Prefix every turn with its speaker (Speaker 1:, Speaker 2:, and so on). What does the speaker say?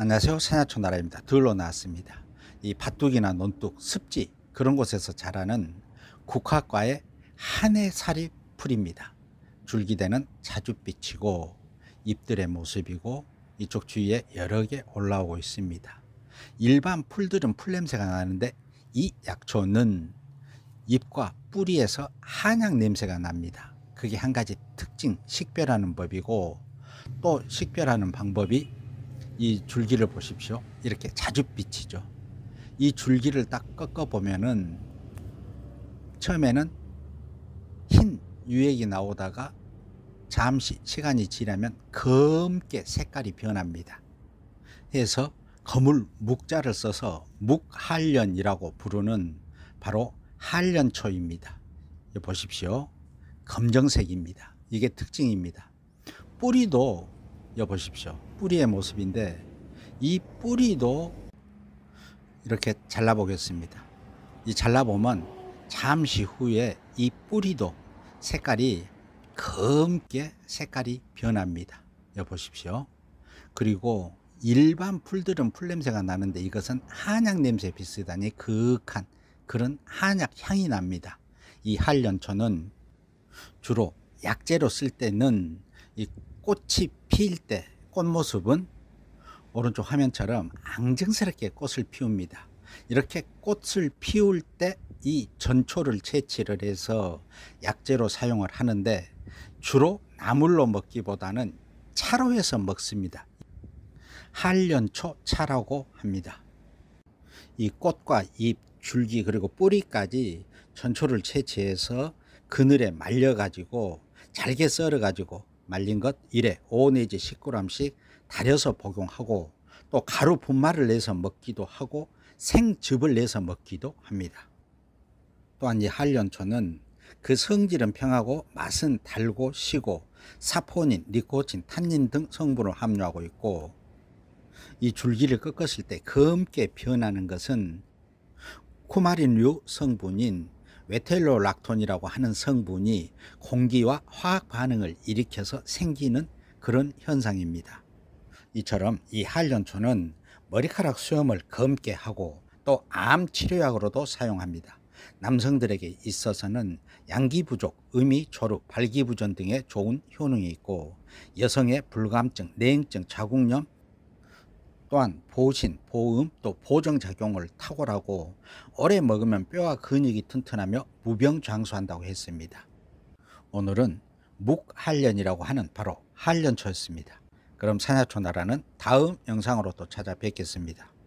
Speaker 1: 안녕하세요. 세나촌 나라입니다. 들러 나왔습니다. 이 밭둑이나 논둑, 습지 그런 곳에서 자라는 국화과의 한해살이 풀입니다. 줄기대는 자줏빛이고 잎들의 모습이고 이쪽 주위에 여러 개 올라오고 있습니다. 일반 풀들은 풀냄새가 나는데 이 약초는 잎과 뿌리에서 한약 냄새가 납니다. 그게 한 가지 특징, 식별하는 법이고 또 식별하는 방법이 이 줄기를 보십시오. 이렇게 자주빛이죠이 줄기를 딱 꺾어 보면은 처음에는 흰 유액이 나오다가 잠시 시간이 지나면 검게 색깔이 변합니다. 해서 검을 묵자를 써서 묵할련이라고 부르는 바로 할련초입니다 보십시오. 검정색입니다. 이게 특징입니다. 뿌리도 보십시오. 뿌리의 모습인데 이 뿌리도 이렇게 잘라 보겠습니다. 이 잘라 보면 잠시 후에 이 뿌리도 색깔이 검게 색깔이 변합니다. 보십시오. 그리고 일반 풀들은 풀 냄새가 나는데 이것은 한약 냄새 비슷하니 그한 그런 한약 향이 납니다. 이 한련초는 주로 약재로 쓸 때는 이 꽃이 피일 때 꽃모습은 오른쪽 화면처럼 앙증스럽게 꽃을 피웁니다. 이렇게 꽃을 피울 때 이 전초를 채취를 해서 약재로 사용을 하는데 주로 나물로 먹기보다는 차로 해서 먹습니다. 한련초 차라고 합니다. 이 꽃과 잎, 줄기 그리고 뿌리까지 전초를 채취해서 그늘에 말려가지고 잘게 썰어가지고 말린 것 1회 5 내지 10g씩 달여서 복용하고 또 가루 분말을 내서 먹기도 하고 생즙을 내서 먹기도 합니다. 또한 이 한련초는 그 성질은 평하고 맛은 달고 시고 사포닌, 니코틴, 탄닌 등 성분을 함유하고 있고 이 줄기를 꺾었을 때 검게 변하는 것은 쿠마린류 성분인 메텔로락톤이라고 하는 성분이 공기와 화학 반응을 일으켜서 생기는 그런 현상입니다. 이처럼 이 한련초는 머리카락 수염을 검게 하고 또 암 치료약으로도 사용합니다. 남성들에게 있어서는 양기 부족, 음이 조루, 발기부전 등의 좋은 효능이 있고 여성의 불감증, 내증 자궁염, 또한 보신, 보음, 또 보정작용을 탁월하고 오래 먹으면 뼈와 근육이 튼튼하며 무병장수한다고 했습니다. 오늘은 묵한련이라고 하는 바로 한련초였습니다. 그럼 산야초 나라는 다음 영상으로 또 찾아뵙겠습니다.